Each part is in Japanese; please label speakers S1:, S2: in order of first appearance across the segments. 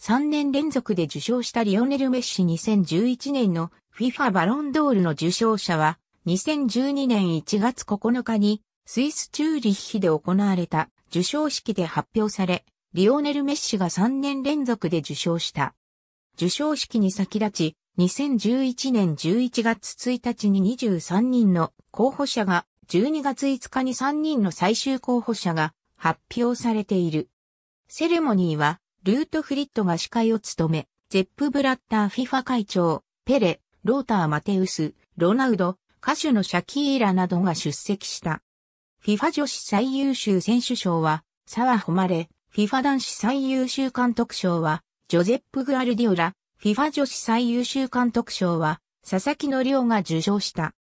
S1: 3年連続で受
S2: 賞したリオネル・メッシ2011年の FIFA バロンドールの受賞者は2012年1月9日にスイス・チューリッヒで行われた受賞式で発表され、リオネル・メッシが3年連続で受賞した。受賞式に先立ち、2011年11月1日に23人の候補者が、12月5日に3人の最終候補者が発表されている。セレモニーはルートフリットが司会を務め、ゼップ・ブラッターフィファ会長、ペレ、ローター・マテウス、ロナウド、歌手のシャキーラなどが出席した。フィファ女子最優秀選手賞は、サワ・ホマレ、フィファ男子最優秀監督賞は、ジョゼップ・グアルディオラ、フィファ女子最優秀監督賞は、佐々木の亮が受賞した。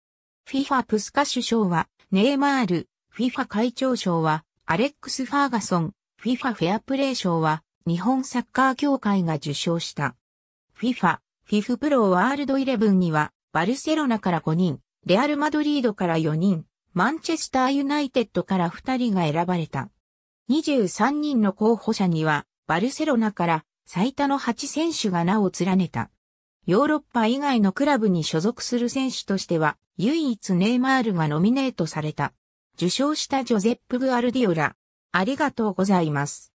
S2: フィファ・プスカ首相は、ネイマール、フィファ会長賞は、アレックス・ファーガソン、フィファ・フェアプレー賞は、日本サッカー協会が受賞した。FIFA、FIFA プロワールドイレブンには、バルセロナから5人、レアルマドリードから4人、マンチェスターユナイテッドから2人が選ばれた。23人の候補者には、バルセロナから最多の8選手が名を連ねた。ヨーロッパ以外のクラブに所属する選手としては、唯一ネイマールがノミネートされた。受賞したジョゼップ・グアルディオラ。あり
S1: がとうございます。